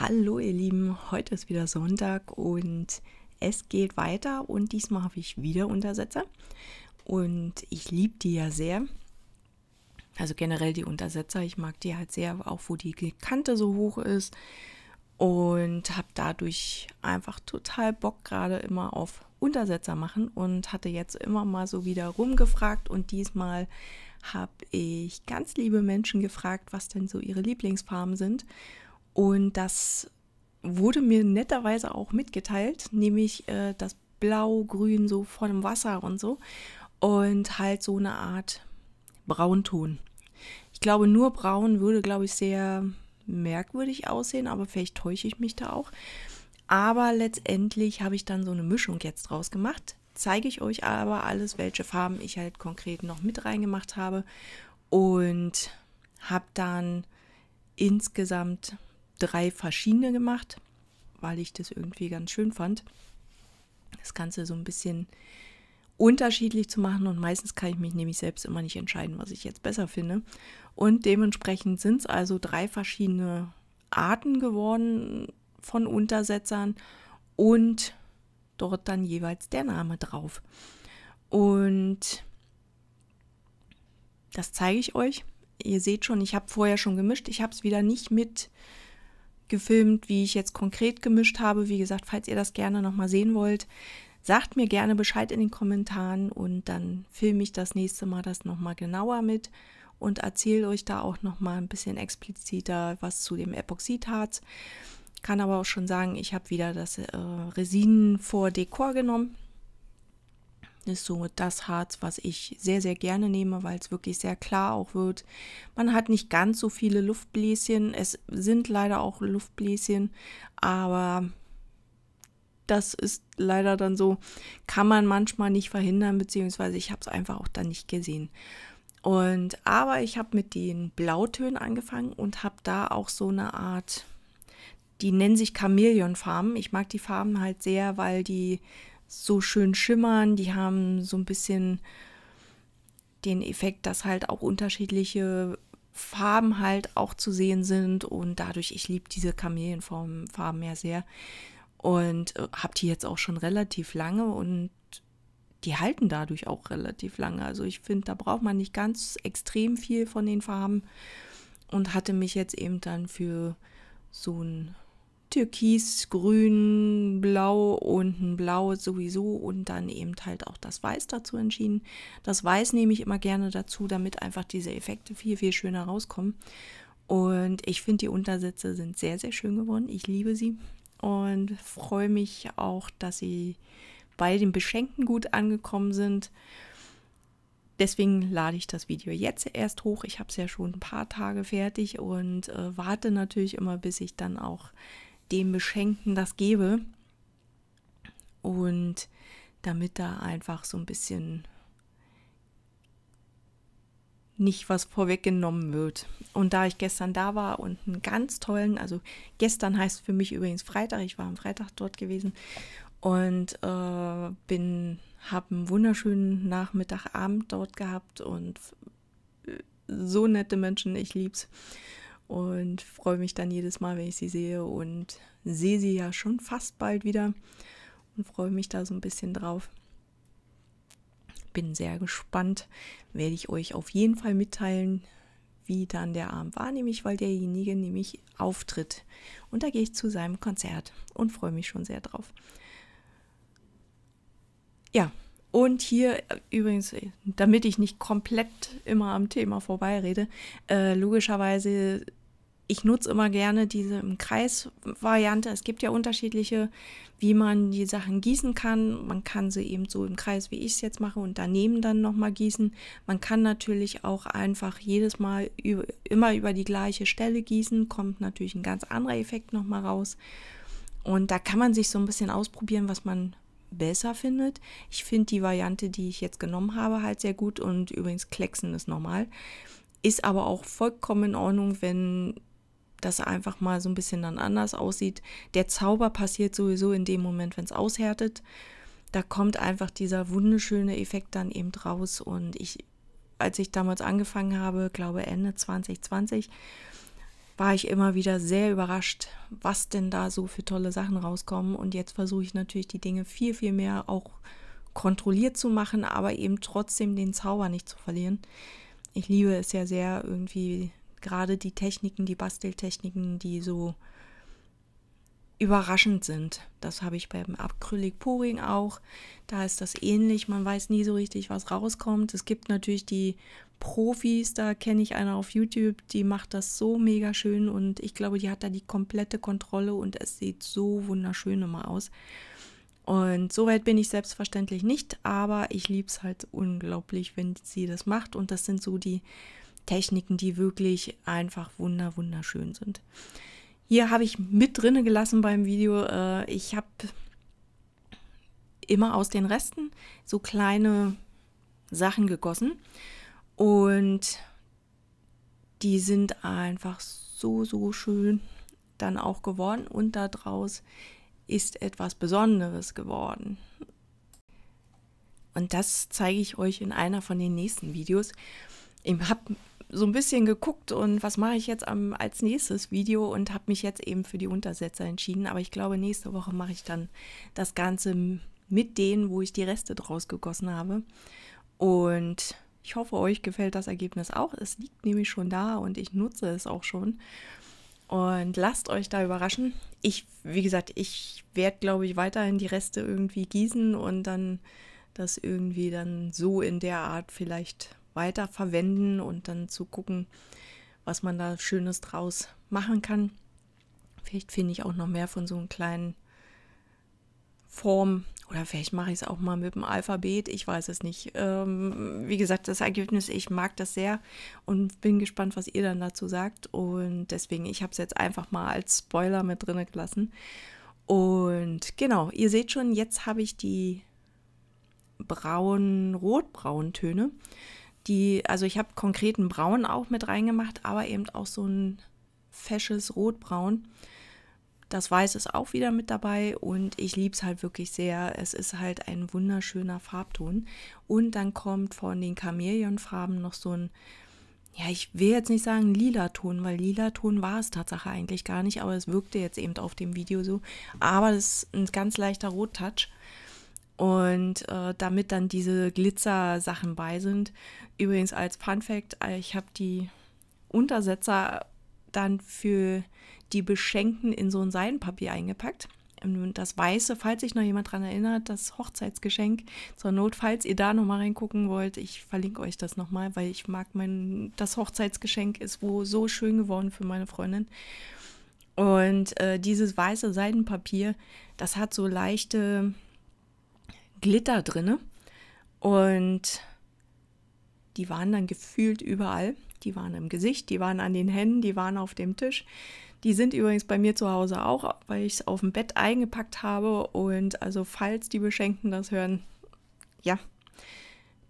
Hallo ihr Lieben, heute ist wieder Sonntag und es geht weiter und diesmal habe ich wieder Untersetzer und ich liebe die ja sehr. Also generell die Untersetzer, ich mag die halt sehr, auch wo die Kante so hoch ist und habe dadurch einfach total Bock gerade immer auf Untersetzer machen und hatte jetzt immer mal so wieder rumgefragt und diesmal habe ich ganz liebe Menschen gefragt, was denn so ihre Lieblingsfarben sind und das wurde mir netterweise auch mitgeteilt, nämlich äh, das Blau-Grün so vor dem Wasser und so. Und halt so eine Art Braunton. Ich glaube, nur braun würde, glaube ich, sehr merkwürdig aussehen, aber vielleicht täusche ich mich da auch. Aber letztendlich habe ich dann so eine Mischung jetzt draus gemacht. Zeige ich euch aber alles, welche Farben ich halt konkret noch mit reingemacht habe. Und habe dann insgesamt drei verschiedene gemacht, weil ich das irgendwie ganz schön fand. Das Ganze so ein bisschen unterschiedlich zu machen und meistens kann ich mich nämlich selbst immer nicht entscheiden, was ich jetzt besser finde. Und dementsprechend sind es also drei verschiedene Arten geworden von Untersetzern und dort dann jeweils der Name drauf. Und das zeige ich euch. Ihr seht schon, ich habe vorher schon gemischt. Ich habe es wieder nicht mit gefilmt, wie ich jetzt konkret gemischt habe. Wie gesagt, falls ihr das gerne nochmal sehen wollt, sagt mir gerne Bescheid in den Kommentaren und dann filme ich das nächste Mal das nochmal genauer mit und erzähle euch da auch nochmal ein bisschen expliziter was zu dem Epoxidharz. Kann aber auch schon sagen, ich habe wieder das äh, Resinen vor Dekor genommen Gedächtnis so das hat, was ich sehr, sehr gerne nehme, weil es wirklich sehr klar auch wird. Man hat nicht ganz so viele Luftbläschen. Es sind leider auch Luftbläschen, aber das ist leider dann so, kann man manchmal nicht verhindern, beziehungsweise ich habe es einfach auch dann nicht gesehen. Und aber ich habe mit den Blautönen angefangen und habe da auch so eine Art, die nennen sich Chamäleonfarben. Ich mag die Farben halt sehr, weil die so schön schimmern, die haben so ein bisschen den Effekt, dass halt auch unterschiedliche Farben halt auch zu sehen sind und dadurch, ich liebe diese Kamelienfarben ja sehr und äh, habe die jetzt auch schon relativ lange und die halten dadurch auch relativ lange. Also ich finde, da braucht man nicht ganz extrem viel von den Farben und hatte mich jetzt eben dann für so ein Türkis, Grün, Blau und ein Blau sowieso und dann eben halt auch das Weiß dazu entschieden. Das Weiß nehme ich immer gerne dazu, damit einfach diese Effekte viel, viel schöner rauskommen. Und ich finde, die Untersätze sind sehr, sehr schön geworden. Ich liebe sie und freue mich auch, dass sie bei den Beschenken gut angekommen sind. Deswegen lade ich das Video jetzt erst hoch. Ich habe es ja schon ein paar Tage fertig und äh, warte natürlich immer, bis ich dann auch dem Beschenkten das gebe. Und damit da einfach so ein bisschen nicht was vorweggenommen wird. Und da ich gestern da war und einen ganz tollen, also gestern heißt für mich übrigens Freitag, ich war am Freitag dort gewesen und äh, bin, habe einen wunderschönen Nachmittagabend dort gehabt und äh, so nette Menschen, ich lieb's und freue mich dann jedes Mal, wenn ich sie sehe und sehe sie ja schon fast bald wieder und freue mich da so ein bisschen drauf. Bin sehr gespannt, werde ich euch auf jeden Fall mitteilen, wie dann der Abend war, nämlich weil derjenige nämlich auftritt. Und da gehe ich zu seinem Konzert und freue mich schon sehr drauf. Ja, und hier äh, übrigens, äh, damit ich nicht komplett immer am Thema vorbeirede, äh, logischerweise ich nutze immer gerne diese im Kreis-Variante. Es gibt ja unterschiedliche, wie man die Sachen gießen kann. Man kann sie eben so im Kreis, wie ich es jetzt mache, und daneben dann nochmal gießen. Man kann natürlich auch einfach jedes Mal über, immer über die gleiche Stelle gießen. Kommt natürlich ein ganz anderer Effekt nochmal raus. Und da kann man sich so ein bisschen ausprobieren, was man besser findet. Ich finde die Variante, die ich jetzt genommen habe, halt sehr gut. Und übrigens, Klecksen ist normal. Ist aber auch vollkommen in Ordnung, wenn dass er einfach mal so ein bisschen dann anders aussieht. Der Zauber passiert sowieso in dem Moment, wenn es aushärtet. Da kommt einfach dieser wunderschöne Effekt dann eben raus. Und ich, als ich damals angefangen habe, glaube Ende 2020, war ich immer wieder sehr überrascht, was denn da so für tolle Sachen rauskommen. Und jetzt versuche ich natürlich die Dinge viel, viel mehr auch kontrolliert zu machen, aber eben trotzdem den Zauber nicht zu verlieren. Ich liebe es ja sehr, irgendwie gerade die Techniken, die Basteltechniken, die so überraschend sind. Das habe ich beim Acrylic-Pouring auch. Da ist das ähnlich. Man weiß nie so richtig, was rauskommt. Es gibt natürlich die Profis, da kenne ich einer auf YouTube, die macht das so mega schön und ich glaube, die hat da die komplette Kontrolle und es sieht so wunderschön immer aus. Und soweit bin ich selbstverständlich nicht, aber ich liebe es halt unglaublich, wenn sie das macht und das sind so die Techniken, die wirklich einfach wunder wunderschön sind. Hier habe ich mit drinne gelassen beim Video. Äh, ich habe immer aus den Resten so kleine Sachen gegossen und die sind einfach so, so schön dann auch geworden und daraus ist etwas Besonderes geworden. Und das zeige ich euch in einer von den nächsten Videos ich habe so ein bisschen geguckt und was mache ich jetzt am, als nächstes Video und habe mich jetzt eben für die Untersetzer entschieden. Aber ich glaube, nächste Woche mache ich dann das Ganze mit denen, wo ich die Reste draus gegossen habe. Und ich hoffe, euch gefällt das Ergebnis auch. Es liegt nämlich schon da und ich nutze es auch schon. Und lasst euch da überraschen. Ich, wie gesagt, ich werde, glaube ich, weiterhin die Reste irgendwie gießen und dann das irgendwie dann so in der Art vielleicht weiter verwenden und dann zu gucken, was man da Schönes draus machen kann. Vielleicht finde ich auch noch mehr von so einem kleinen Form oder vielleicht mache ich es auch mal mit dem Alphabet, ich weiß es nicht. Ähm, wie gesagt, das Ergebnis, ich mag das sehr und bin gespannt, was ihr dann dazu sagt. Und deswegen, ich habe es jetzt einfach mal als Spoiler mit drin gelassen. Und genau, ihr seht schon, jetzt habe ich die braunen, rotbraunen Töne die, also ich habe konkreten Braun auch mit reingemacht, aber eben auch so ein fesches Rotbraun. Das Weiß ist auch wieder mit dabei und ich liebe es halt wirklich sehr. Es ist halt ein wunderschöner Farbton. Und dann kommt von den Chamäleonfarben noch so ein, ja, ich will jetzt nicht sagen lila Ton, weil lila Ton war es Tatsache eigentlich gar nicht, aber es wirkte jetzt eben auf dem Video so. Aber es ist ein ganz leichter Rot-Touch und äh, damit dann diese Glitzer-Sachen bei sind. Übrigens als Fun Fact, äh, ich habe die Untersetzer dann für die Beschenkten in so ein Seidenpapier eingepackt. Und das Weiße, falls sich noch jemand dran erinnert, das Hochzeitsgeschenk zur Not, falls ihr da nochmal reingucken wollt, ich verlinke euch das nochmal, weil ich mag mein, das Hochzeitsgeschenk ist wo so schön geworden für meine Freundin. Und äh, dieses weiße Seidenpapier, das hat so leichte, Glitter drinne und die waren dann gefühlt überall. Die waren im Gesicht, die waren an den Händen, die waren auf dem Tisch. Die sind übrigens bei mir zu Hause auch, weil ich es auf dem Bett eingepackt habe. Und also falls die Beschenkten das hören, ja,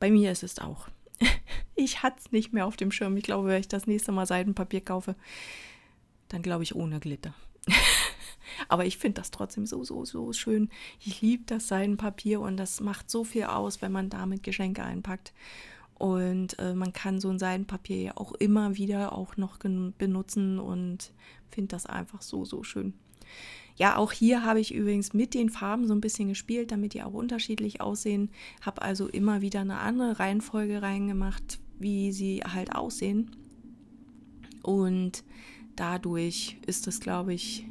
bei mir ist es auch. ich hatte es nicht mehr auf dem Schirm. Ich glaube, wenn ich das nächste Mal Seidenpapier kaufe, dann glaube ich ohne Glitter. Aber ich finde das trotzdem so, so, so schön. Ich liebe das Seidenpapier und das macht so viel aus, wenn man damit Geschenke einpackt. Und äh, man kann so ein Seidenpapier ja auch immer wieder auch noch benutzen und finde das einfach so, so schön. Ja, auch hier habe ich übrigens mit den Farben so ein bisschen gespielt, damit die auch unterschiedlich aussehen. Habe also immer wieder eine andere Reihenfolge reingemacht, wie sie halt aussehen. Und dadurch ist das, glaube ich,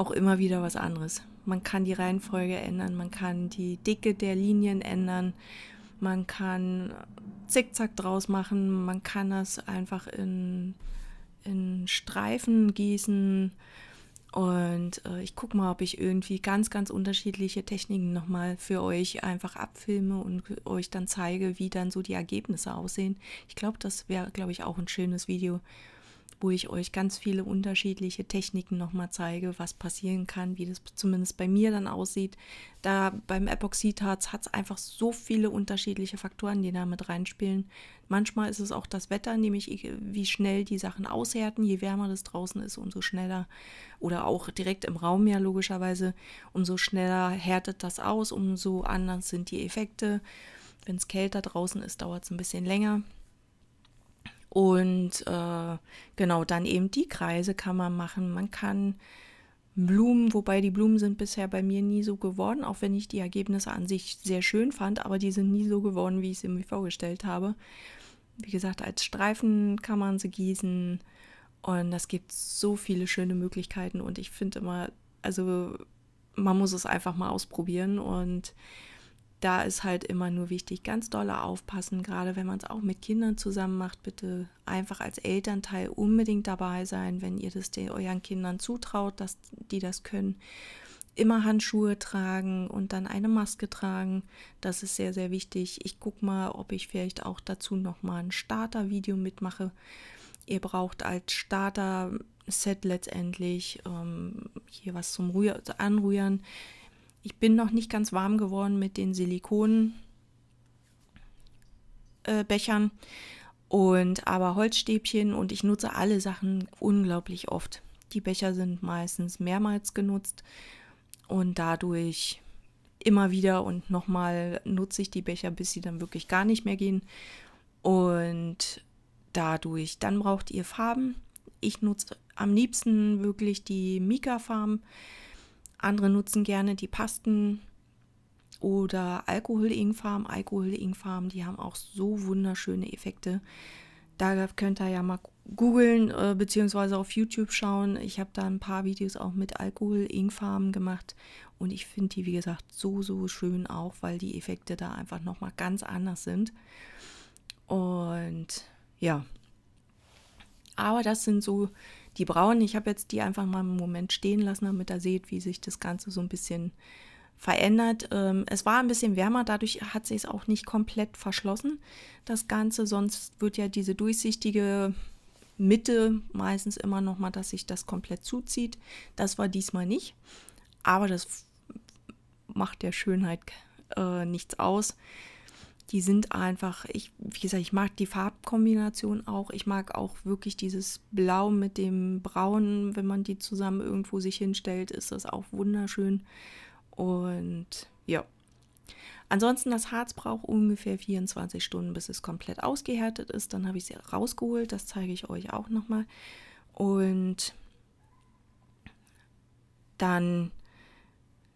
auch immer wieder was anderes. Man kann die Reihenfolge ändern, man kann die Dicke der Linien ändern, man kann Zickzack draus machen, man kann das einfach in, in Streifen gießen. Und äh, ich gucke mal, ob ich irgendwie ganz, ganz unterschiedliche Techniken nochmal für euch einfach abfilme und euch dann zeige, wie dann so die Ergebnisse aussehen. Ich glaube, das wäre, glaube ich, auch ein schönes Video wo ich euch ganz viele unterschiedliche Techniken nochmal zeige, was passieren kann, wie das zumindest bei mir dann aussieht. Da beim Epoxidharz hat es einfach so viele unterschiedliche Faktoren, die da mit reinspielen. Manchmal ist es auch das Wetter, nämlich wie schnell die Sachen aushärten. Je wärmer das draußen ist, umso schneller oder auch direkt im Raum ja logischerweise, umso schneller härtet das aus, umso anders sind die Effekte. Wenn es kälter draußen ist, dauert es ein bisschen länger. Und äh, genau, dann eben die Kreise kann man machen. Man kann Blumen, wobei die Blumen sind bisher bei mir nie so geworden, auch wenn ich die Ergebnisse an sich sehr schön fand, aber die sind nie so geworden, wie ich sie mir vorgestellt habe. Wie gesagt, als Streifen kann man sie gießen und das gibt so viele schöne Möglichkeiten und ich finde immer, also man muss es einfach mal ausprobieren und da ist halt immer nur wichtig, ganz doll aufpassen, gerade wenn man es auch mit Kindern zusammen macht, bitte einfach als Elternteil unbedingt dabei sein, wenn ihr das den, euren Kindern zutraut, dass die das können. Immer Handschuhe tragen und dann eine Maske tragen, das ist sehr, sehr wichtig. Ich gucke mal, ob ich vielleicht auch dazu nochmal ein Starter-Video mitmache. Ihr braucht als Starter-Set letztendlich ähm, hier was zum Rühr Anrühren ich bin noch nicht ganz warm geworden mit den Silikonbechern äh, und aber Holzstäbchen und ich nutze alle Sachen unglaublich oft. Die Becher sind meistens mehrmals genutzt und dadurch immer wieder und nochmal nutze ich die Becher, bis sie dann wirklich gar nicht mehr gehen. Und dadurch, dann braucht ihr Farben. Ich nutze am liebsten wirklich die Mika-Farben. Andere nutzen gerne die Pasten oder Alkohol-Ingfarm. Alkohol-Ingfarm, die haben auch so wunderschöne Effekte. Da könnt ihr ja mal googeln äh, beziehungsweise auf YouTube schauen. Ich habe da ein paar Videos auch mit Alkohol-Ingfarben gemacht und ich finde die, wie gesagt, so, so schön auch, weil die Effekte da einfach nochmal ganz anders sind. Und ja, aber das sind so die braunen, ich habe jetzt die einfach mal einen Moment stehen lassen, damit ihr seht, wie sich das Ganze so ein bisschen verändert. Ähm, es war ein bisschen wärmer, dadurch hat sich es auch nicht komplett verschlossen, das Ganze. Sonst wird ja diese durchsichtige Mitte meistens immer noch mal, dass sich das komplett zuzieht. Das war diesmal nicht, aber das macht der Schönheit äh, nichts aus die sind einfach, ich, wie gesagt, ich mag die Farbkombination auch. Ich mag auch wirklich dieses Blau mit dem Braun, wenn man die zusammen irgendwo sich hinstellt, ist das auch wunderschön. Und ja. Ansonsten, das Harz braucht ungefähr 24 Stunden, bis es komplett ausgehärtet ist. Dann habe ich sie rausgeholt, das zeige ich euch auch nochmal. Und dann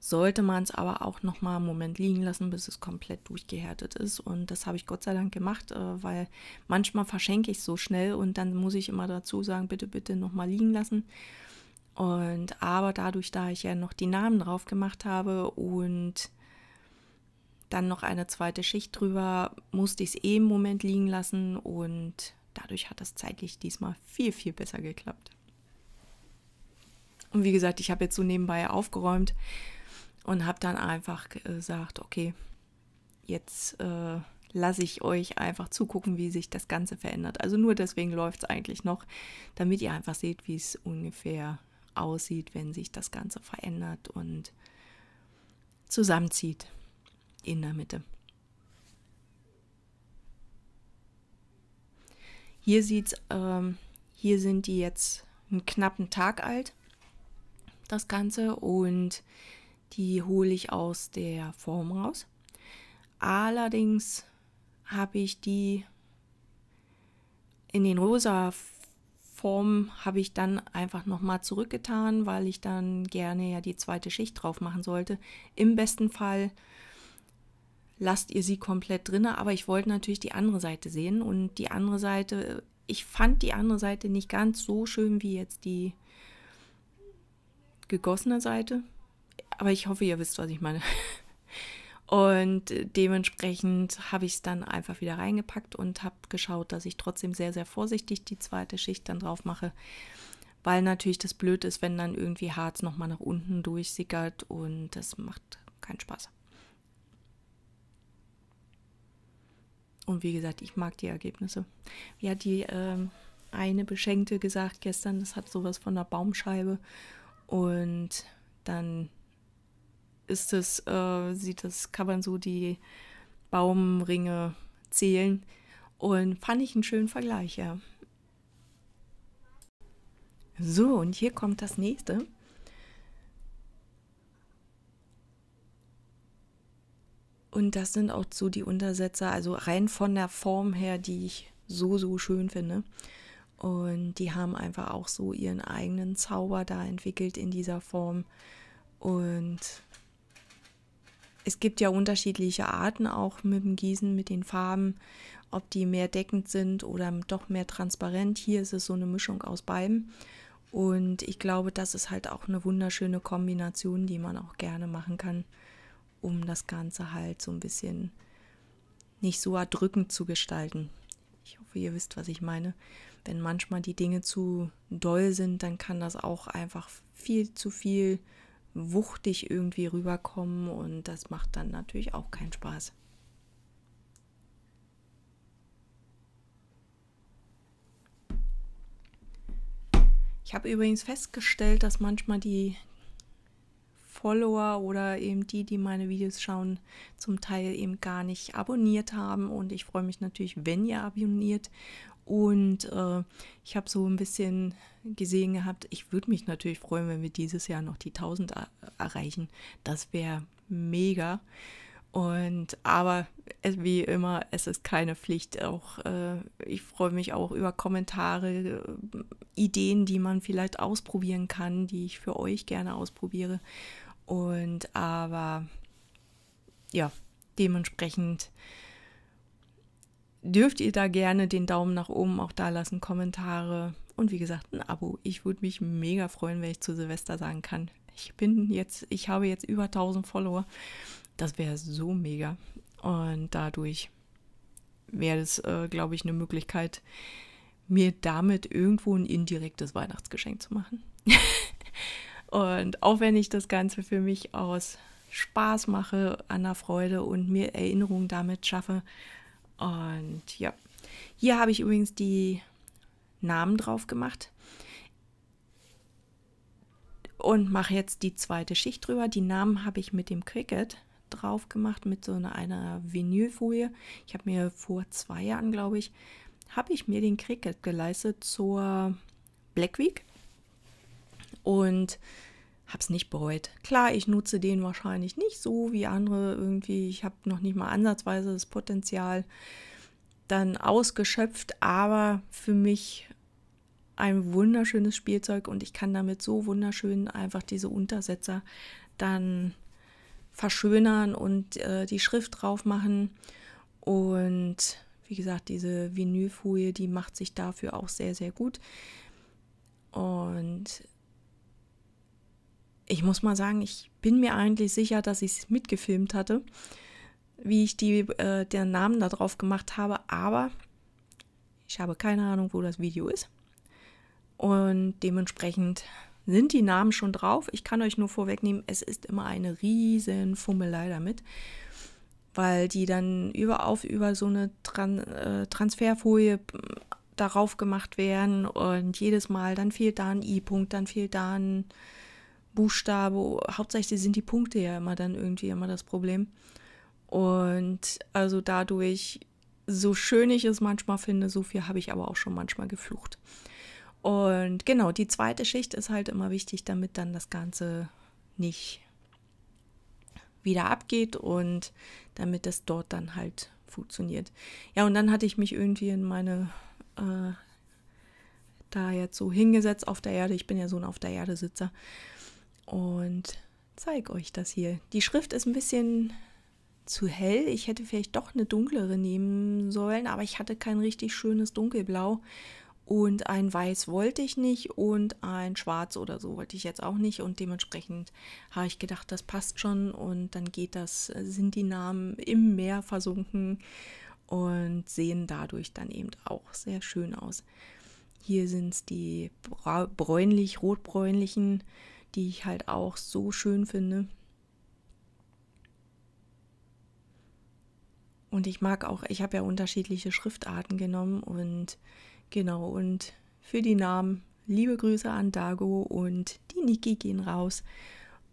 sollte man es aber auch noch mal einen Moment liegen lassen, bis es komplett durchgehärtet ist. Und das habe ich Gott sei Dank gemacht, äh, weil manchmal verschenke ich so schnell und dann muss ich immer dazu sagen, bitte, bitte noch mal liegen lassen. Und aber dadurch, da ich ja noch die Namen drauf gemacht habe und dann noch eine zweite Schicht drüber, musste ich es eh im Moment liegen lassen und dadurch hat das zeitlich diesmal viel, viel besser geklappt. Und wie gesagt, ich habe jetzt so nebenbei aufgeräumt, und habe dann einfach äh, gesagt, okay, jetzt äh, lasse ich euch einfach zugucken, wie sich das Ganze verändert. Also nur deswegen läuft es eigentlich noch, damit ihr einfach seht, wie es ungefähr aussieht, wenn sich das Ganze verändert und zusammenzieht in der Mitte. Hier sieht's, ähm, hier sind die jetzt einen knappen Tag alt, das Ganze und die hole ich aus der Form raus. Allerdings habe ich die in den rosa Form habe ich dann einfach nochmal zurückgetan, weil ich dann gerne ja die zweite Schicht drauf machen sollte. Im besten Fall lasst ihr sie komplett drin, aber ich wollte natürlich die andere Seite sehen und die andere Seite, ich fand die andere Seite nicht ganz so schön wie jetzt die gegossene Seite. Aber ich hoffe, ihr wisst, was ich meine. Und dementsprechend habe ich es dann einfach wieder reingepackt und habe geschaut, dass ich trotzdem sehr, sehr vorsichtig die zweite Schicht dann drauf mache, weil natürlich das blöd ist, wenn dann irgendwie Harz nochmal nach unten durchsickert und das macht keinen Spaß. Und wie gesagt, ich mag die Ergebnisse. Wie hat die äh, eine Beschenkte gesagt gestern, das hat sowas von einer Baumscheibe und dann ist es, äh, sieht das, kann man so die Baumringe zählen. Und fand ich einen schönen Vergleich, ja. So, und hier kommt das nächste. Und das sind auch so die Untersetzer, also rein von der Form her, die ich so, so schön finde. Und die haben einfach auch so ihren eigenen Zauber da entwickelt in dieser Form. Und es gibt ja unterschiedliche Arten auch mit dem Gießen, mit den Farben, ob die mehr deckend sind oder doch mehr transparent. Hier ist es so eine Mischung aus beiden. Und ich glaube, das ist halt auch eine wunderschöne Kombination, die man auch gerne machen kann, um das Ganze halt so ein bisschen nicht so erdrückend zu gestalten. Ich hoffe, ihr wisst, was ich meine. Wenn manchmal die Dinge zu doll sind, dann kann das auch einfach viel zu viel wuchtig irgendwie rüberkommen und das macht dann natürlich auch keinen Spaß. Ich habe übrigens festgestellt, dass manchmal die Follower oder eben die, die meine Videos schauen, zum Teil eben gar nicht abonniert haben. Und ich freue mich natürlich, wenn ihr abonniert und äh, ich habe so ein bisschen gesehen gehabt, ich würde mich natürlich freuen, wenn wir dieses Jahr noch die 1000 erreichen. Das wäre mega. Und aber wie immer, es ist keine Pflicht. Auch äh, ich freue mich auch über Kommentare, äh, Ideen, die man vielleicht ausprobieren kann, die ich für euch gerne ausprobiere. Und aber ja, dementsprechend dürft ihr da gerne den Daumen nach oben auch da lassen, Kommentare und wie gesagt ein Abo. Ich würde mich mega freuen, wenn ich zu Silvester sagen kann, ich bin jetzt, ich habe jetzt über 1000 Follower. Das wäre so mega. Und dadurch wäre es, äh, glaube ich, eine Möglichkeit, mir damit irgendwo ein indirektes Weihnachtsgeschenk zu machen. und auch wenn ich das Ganze für mich aus Spaß mache, an der Freude und mir Erinnerungen damit schaffe, und ja, hier habe ich übrigens die Namen drauf gemacht und mache jetzt die zweite Schicht drüber. Die Namen habe ich mit dem Cricut drauf gemacht, mit so einer, einer Vinylfolie. Ich habe mir vor zwei Jahren, glaube ich, habe ich mir den Cricut geleistet zur Black Week. Und hab's nicht bereut. Klar, ich nutze den wahrscheinlich nicht so wie andere irgendwie. Ich habe noch nicht mal ansatzweise das Potenzial dann ausgeschöpft, aber für mich ein wunderschönes Spielzeug und ich kann damit so wunderschön einfach diese Untersetzer dann verschönern und äh, die Schrift drauf machen. Und wie gesagt, diese Vinylfolie, die macht sich dafür auch sehr, sehr gut. Und ich muss mal sagen, ich bin mir eigentlich sicher, dass ich es mitgefilmt hatte, wie ich die, äh, den Namen da drauf gemacht habe, aber ich habe keine Ahnung, wo das Video ist. Und dementsprechend sind die Namen schon drauf. Ich kann euch nur vorwegnehmen, es ist immer eine riesen Fummelei damit, weil die dann über auf über so eine Tran äh, Transferfolie hm, darauf gemacht werden und jedes Mal, dann fehlt da ein I-Punkt, dann fehlt da ein Buchstabe, hauptsächlich sind die Punkte ja immer dann irgendwie immer das Problem. Und also dadurch, so schön ich es manchmal finde, so viel habe ich aber auch schon manchmal geflucht. Und genau, die zweite Schicht ist halt immer wichtig, damit dann das Ganze nicht wieder abgeht und damit es dort dann halt funktioniert. Ja, und dann hatte ich mich irgendwie in meine äh, da jetzt so hingesetzt auf der Erde. Ich bin ja so ein auf der Erde Sitzer und zeige euch das hier. Die Schrift ist ein bisschen zu hell. Ich hätte vielleicht doch eine dunklere nehmen sollen, aber ich hatte kein richtig schönes dunkelblau. Und ein Weiß wollte ich nicht und ein Schwarz oder so wollte ich jetzt auch nicht. Und dementsprechend habe ich gedacht, das passt schon. Und dann geht das, sind die Namen im Meer versunken und sehen dadurch dann eben auch sehr schön aus. Hier sind es die bräunlich-rotbräunlichen die ich halt auch so schön finde. Und ich mag auch, ich habe ja unterschiedliche Schriftarten genommen und genau, und für die Namen liebe Grüße an Dago und die Niki gehen raus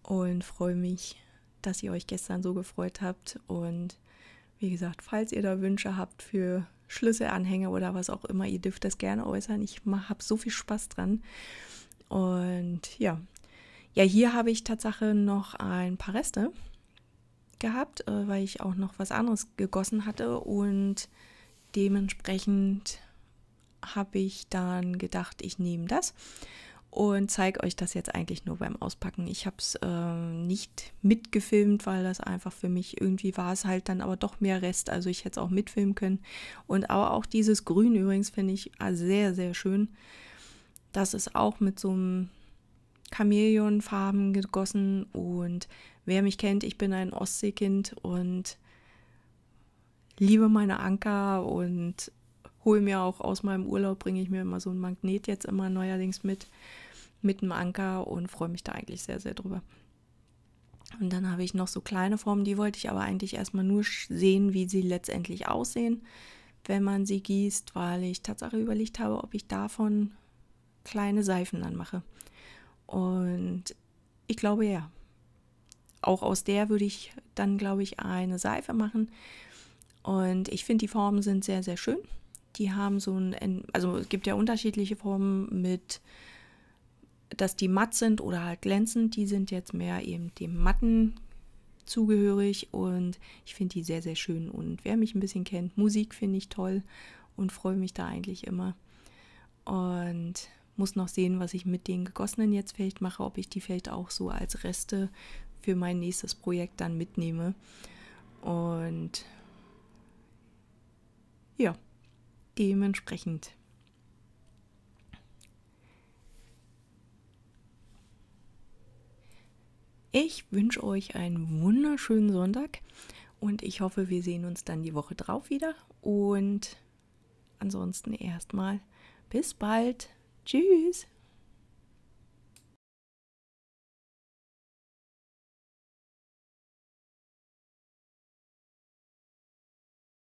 und freue mich, dass ihr euch gestern so gefreut habt. Und wie gesagt, falls ihr da Wünsche habt für Schlüsselanhänger oder was auch immer, ihr dürft das gerne äußern. Ich habe so viel Spaß dran. Und ja, ja, hier habe ich Tatsache noch ein paar Reste gehabt, äh, weil ich auch noch was anderes gegossen hatte und dementsprechend habe ich dann gedacht, ich nehme das und zeige euch das jetzt eigentlich nur beim Auspacken. Ich habe es äh, nicht mitgefilmt, weil das einfach für mich irgendwie war es halt dann aber doch mehr Rest. Also ich hätte es auch mitfilmen können. Und aber auch dieses Grün übrigens finde ich ah, sehr, sehr schön. Das ist auch mit so einem Chamäleonfarben gegossen und wer mich kennt, ich bin ein Ostseekind und liebe meine Anker und hole mir auch aus meinem Urlaub, bringe ich mir immer so ein Magnet jetzt immer neuerdings mit, mit einem Anker und freue mich da eigentlich sehr, sehr drüber. Und dann habe ich noch so kleine Formen, die wollte ich aber eigentlich erstmal nur sehen, wie sie letztendlich aussehen, wenn man sie gießt, weil ich Tatsache überlegt habe, ob ich davon kleine Seifen dann mache. Und ich glaube ja. Auch aus der würde ich dann, glaube ich, eine Seife machen. Und ich finde, die Formen sind sehr, sehr schön. Die haben so ein, also es gibt ja unterschiedliche Formen mit, dass die matt sind oder halt glänzend. Die sind jetzt mehr eben dem matten zugehörig und ich finde die sehr, sehr schön. Und wer mich ein bisschen kennt, Musik finde ich toll und freue mich da eigentlich immer. Und muss noch sehen, was ich mit den gegossenen jetzt vielleicht mache, ob ich die vielleicht auch so als Reste für mein nächstes Projekt dann mitnehme. Und ja, dementsprechend. Ich wünsche euch einen wunderschönen Sonntag und ich hoffe, wir sehen uns dann die Woche drauf wieder. Und ansonsten erstmal bis bald. Tschüss!